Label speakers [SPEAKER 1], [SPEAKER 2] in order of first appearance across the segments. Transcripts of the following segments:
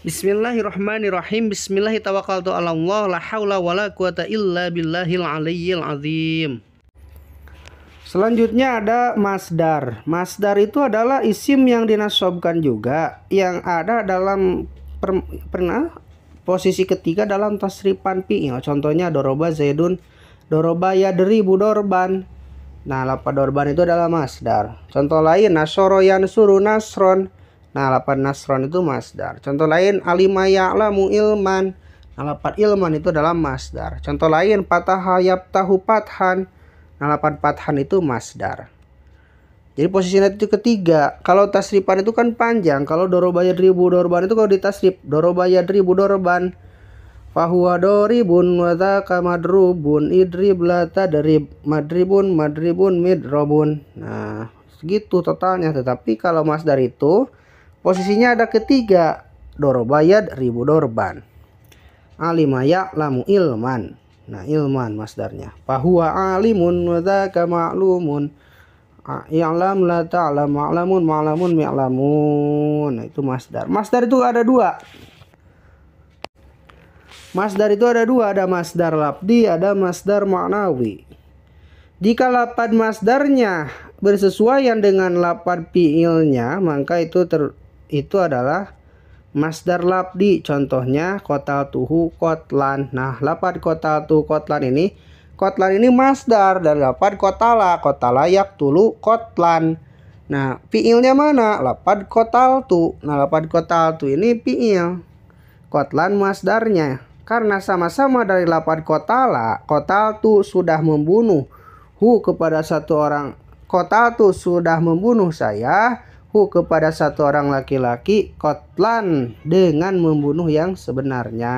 [SPEAKER 1] Bismillahirrahmanirrahim. Bismillahirrahmanirrahim. Selanjutnya ada masdar. Masdar itu adalah isim yang dinasobkan juga yang ada dalam per, pernah posisi ketiga dalam tasrifan pi. Contohnya doroba zaidun, doroba deribu dorban. Nah, lapa dorban itu adalah masdar. Contoh lain nasoro yansuru nasron Nah, lapan nasron itu masdar. Contoh lain alima ya'lamu ilman. Nah, lapan ilman itu adalah masdar. Contoh lain pataha yaftahu pathan. Nah, lapan pathan itu masdar. Jadi posisi net itu ketiga. Kalau tasripan itu kan panjang. Kalau dorobaya ribu dorban itu kalau ditasrif dorobaya yadribu dorban. Fahuwa doribun wataka madrubun idrib lata darib madribun madribun midrobun. Nah, segitu totalnya. Tetapi kalau masdar itu Posisinya ada ketiga, dorobayad ribu dorban. Alimaya lamu ilman. Nah, ilman masdarnya. Fahuwa alimun wadaka ma'lumun. Ya'lam la ta'lam ma'lamun ma'lamun mi'lamun. Nah, itu masdar. Masdar itu ada dua. Masdar itu ada dua, ada masdar labdi, ada masdar maknawi. Jika lapan masdarnya bersesuaian dengan lapan fiilnya, maka itu ter itu adalah masdar labdi. Contohnya kotal tuhu kotlan. Nah, lapan kotal tuhu kotlan ini kotlan ini masdar dan lapan kotala. Kotala yak tulu kotlan. Nah, fiilnya mana? lapar kotal tu. Nah, lapar kotal tu ini fiil. Kotlan masdarnya. Karena sama-sama dari lapan kotala, kotal tu sudah membunuh hu kepada satu orang kotal tu sudah membunuh saya hu kepada satu orang laki-laki kotlan dengan membunuh yang sebenarnya.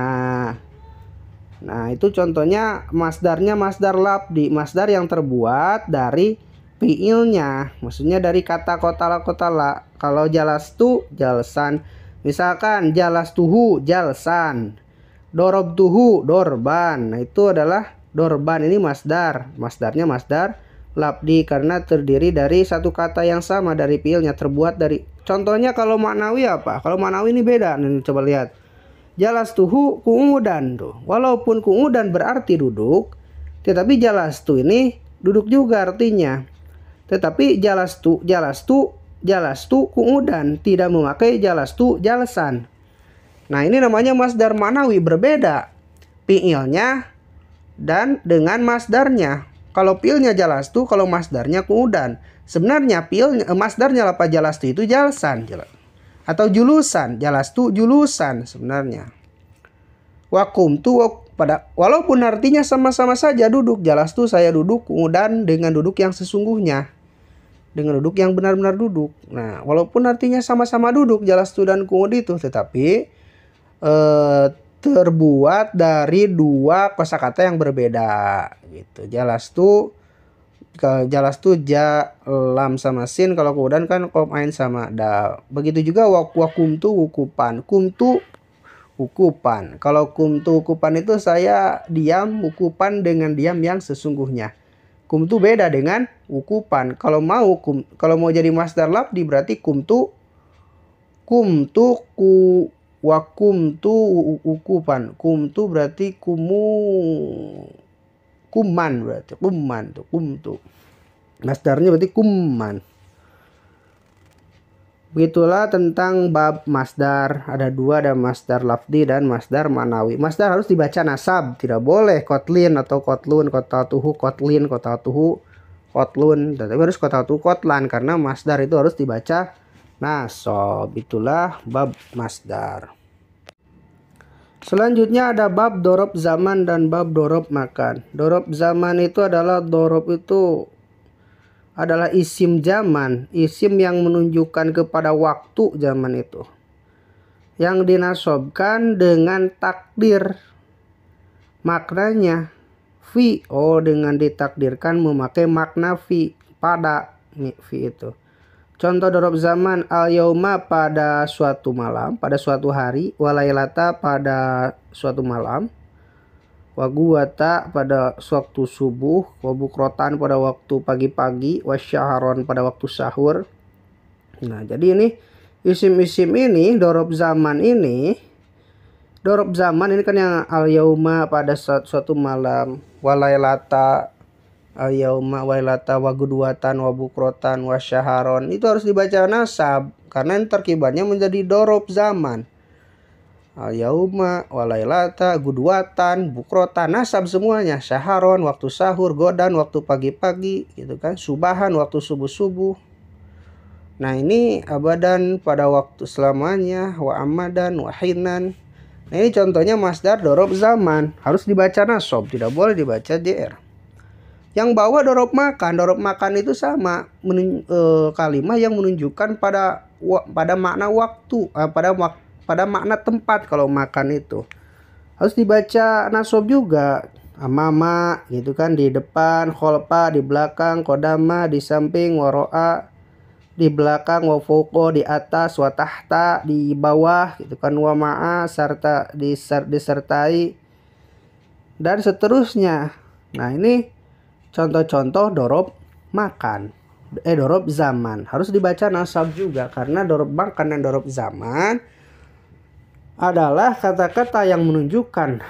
[SPEAKER 1] Nah, itu contohnya masdarnya masdar labdi, masdar yang terbuat dari fiilnya, maksudnya dari kata kotala kotala. Kalau jelas tu jalsan Misalkan jelas tuhu jalsan Dorob tuhu dorban. Nah, itu adalah dorban ini masdar. Masdarnya masdar labdi karena terdiri dari satu kata yang sama dari fiilnya terbuat dari contohnya kalau maknawi apa kalau maknawi ini beda nih coba lihat jelas tuhu kungudan tuh walaupun kungudan berarti duduk tetapi jelas tuh ini duduk juga artinya tetapi jelas tuh jelas tuh jelas tuh kungudan tidak memakai jelas tuh jalasan nah ini namanya masdar manawi berbeda fiilnya dan dengan masdarnya kalau pilnya jelas tuh, kalau masdarnya kudan, Sebenarnya pil eh, masdarnya jelas tuh itu jalsan, atau julusan, tuh julusan sebenarnya. Wakum tu pada walaupun artinya sama-sama saja duduk, tuh saya duduk, kudan dengan duduk yang sesungguhnya dengan duduk yang benar-benar duduk. Nah, walaupun artinya sama-sama duduk, tuh dan kudi itu, tetapi eh, terbuat dari dua kosakata yang berbeda gitu. Jelas tuh ke jelas tuh ja lam sama sin kalau kemudian kan komain sama da. Begitu juga wak wakum tuh wukupan. Kum tuh wukupan. Kalau kum tuh wukupan itu saya diam Ukupan dengan diam yang sesungguhnya. Kum tuh beda dengan ukupan. Kalau mau kum kalau mau jadi master lab di berarti kum tuh kum tuh ku wa kumtu ukupan Kum kumtu berarti kumu kuman berarti kuman tuh kumtu masdarnya berarti kuman Begitulah tentang bab masdar. Ada dua, ada masdar lafdi dan masdar manawi. Masdar harus dibaca nasab, tidak boleh kotlin atau kotlun, kota tuhu, kotlin, kota tuhu, kotlun. Tetapi harus kota tuhu, kotlan karena masdar itu harus dibaca nasob itulah bab masdar Selanjutnya ada bab dorob zaman dan bab dorob makan. Dorob zaman itu adalah dorob itu adalah isim zaman, isim yang menunjukkan kepada waktu zaman itu. Yang dinasobkan dengan takdir maknanya fi oh dengan ditakdirkan memakai makna fi pada fi itu. Contoh dorob zaman al yauma pada suatu malam, pada suatu hari, walailata pada suatu malam, waguwata pada suatu subuh, wabukrotan pada waktu pagi-pagi, wasyaharon pada waktu sahur. Nah, jadi ini isim-isim ini, dorob zaman ini, dorob zaman ini kan yang al yauma pada suatu malam, walailata al yauma wailata wa guduatan wa bukrotan wa syaharon itu harus dibaca nasab karena terkibatnya menjadi dorob zaman al yauma walailata guduatan bukrotan nasab semuanya syaharon waktu sahur godan waktu pagi-pagi gitu kan subahan waktu subuh-subuh nah ini abadan pada waktu selamanya wa amadan wa hinan nah ini contohnya masdar dorob zaman harus dibaca nasab tidak boleh dibaca jr yang bawah dorop makan, dorop makan itu sama menun, e, kalimat yang menunjukkan pada wa, pada makna waktu, eh, pada wak, pada makna tempat kalau makan itu. Harus dibaca nasob juga. mama gitu kan di depan, kholpa di belakang, kodama di samping, waroa di belakang, wafoko di atas, watahta di bawah gitu kan, wamaa serta diser, disertai dan seterusnya. Nah ini Contoh-contoh dorob makan. Eh dorob zaman. Harus dibaca nasab juga karena dorob makan dan dorob zaman adalah kata-kata yang menunjukkan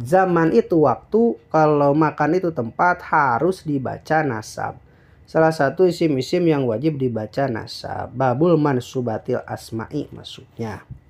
[SPEAKER 1] zaman itu waktu, kalau makan itu tempat harus dibaca nasab. Salah satu isim-isim yang wajib dibaca nasab. Babul mansubatil asma'i maksudnya.